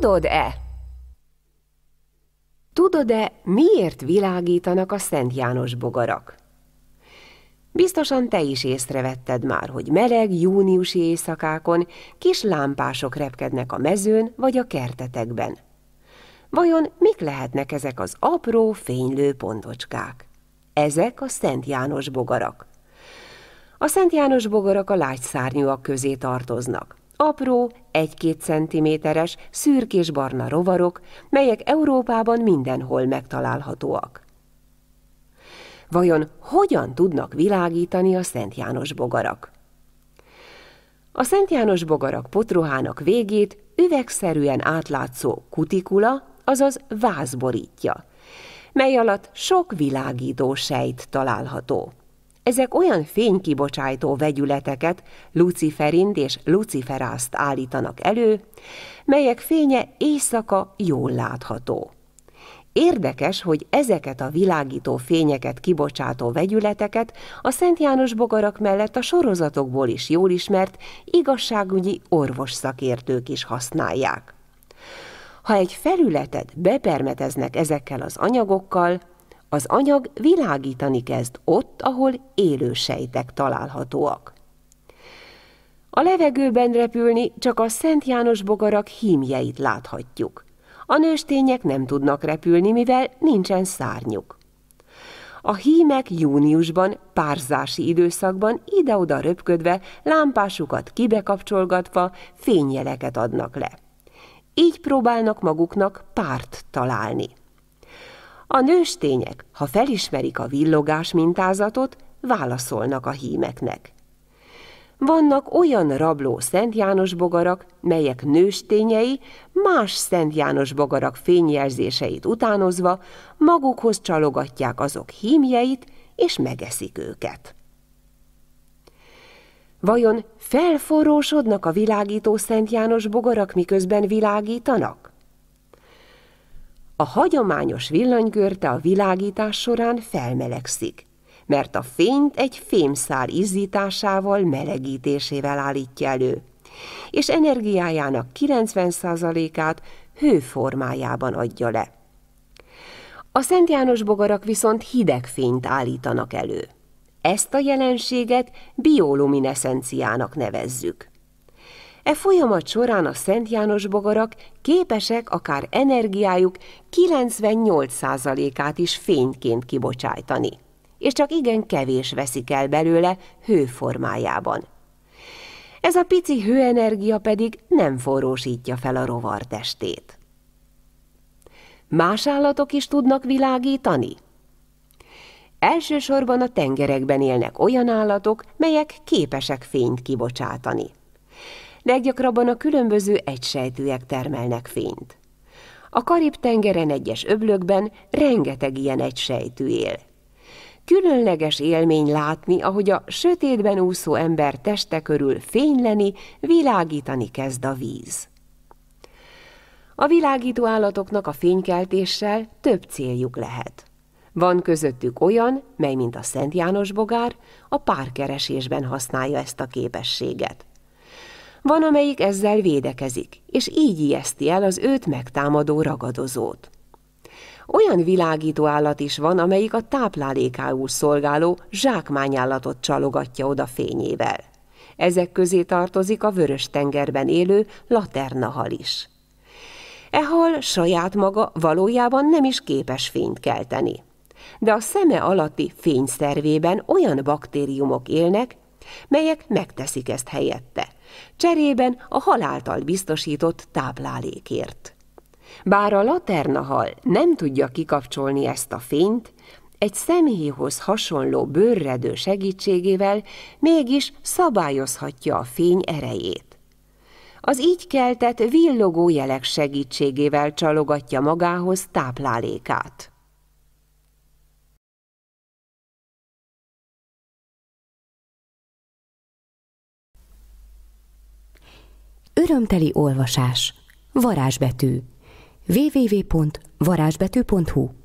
Tudod-e? Tudod-e, miért világítanak a Szent János bogarak? Biztosan te is észrevetted már, hogy meleg júniusi éjszakákon kis lámpások repkednek a mezőn vagy a kertetekben. Vajon mik lehetnek ezek az apró, fénylő pontocskák? Ezek a Szent János bogarak. A Szent János bogarak a lágyszárnyúak közé tartoznak apró, egy-két centiméteres, szürkés-barna rovarok, melyek Európában mindenhol megtalálhatóak. Vajon hogyan tudnak világítani a Szent János bogarak? A Szent János bogarak potrohának végét üvegszerűen átlátszó kutikula, azaz váz borítja, mely alatt sok világító sejt található. Ezek olyan fénykibocsájtó vegyületeket, luciferind és luciferázt állítanak elő, melyek fénye éjszaka jól látható. Érdekes, hogy ezeket a világító fényeket kibocsátó vegyületeket a Szent János bogarak mellett a sorozatokból is jól ismert igazságügyi orvos szakértők is használják. Ha egy felületet bepermeteznek ezekkel az anyagokkal, az anyag világítani kezd ott, ahol élő sejtek találhatóak. A levegőben repülni csak a Szent János bogarak hímjeit láthatjuk. A nőstények nem tudnak repülni, mivel nincsen szárnyuk. A hímek júniusban, párzási időszakban ide-oda röpködve, lámpásukat kibekapcsolgatva fényjeleket adnak le. Így próbálnak maguknak párt találni. A nőstények, ha felismerik a villogás mintázatot, válaszolnak a hímeknek. Vannak olyan rabló Szent János bogarak, melyek nőstényei más Szent János bogarak fényjelzéseit utánozva magukhoz csalogatják azok hímjeit, és megeszik őket. Vajon felforrósodnak a világító Szent János bogarak, miközben világítanak? A hagyományos villanygörte a világítás során felmelegszik, mert a fényt egy fémszál izzításával, melegítésével állítja elő, és energiájának 90%-át hőformájában adja le. A Szent János bogarak viszont hideg fényt állítanak elő. Ezt a jelenséget biolumineszenciának nevezzük. E folyamat során a Szent János bogarak képesek akár energiájuk 98%-át is fényként kibocsájtani, és csak igen kevés veszik el belőle hőformájában. Ez a pici hőenergia pedig nem forrósítja fel a rovar testét. Más állatok is tudnak világítani? Elsősorban a tengerekben élnek olyan állatok, melyek képesek fényt kibocsátani leggyakrabban a különböző egysejtűek termelnek fényt. A Karib-tengeren egyes öblökben rengeteg ilyen egysejtű él. Különleges élmény látni, ahogy a sötétben úszó ember teste körül fényleni, világítani kezd a víz. A világító állatoknak a fénykeltéssel több céljuk lehet. Van közöttük olyan, mely mint a Szent János bogár, a párkeresésben használja ezt a képességet van, amelyik ezzel védekezik, és így ijeszti el az őt megtámadó ragadozót. Olyan világító állat is van, amelyik a táplálékául szolgáló zsákmányállatot csalogatja oda fényével. Ezek közé tartozik a Vörös-tengerben élő laternahal is. E hal saját maga valójában nem is képes fényt kelteni. De a szeme alatti fényszervében olyan baktériumok élnek, melyek megteszik ezt helyette – Cserében a haláltal biztosított táplálékért. Bár a laternahal nem tudja kikapcsolni ezt a fényt, egy személyhoz hasonló bőrredő segítségével mégis szabályozhatja a fény erejét. Az így keltett villogó jelek segítségével csalogatja magához táplálékát. Örömteli olvasás. Varázsbetű. www.varázsbetű.hu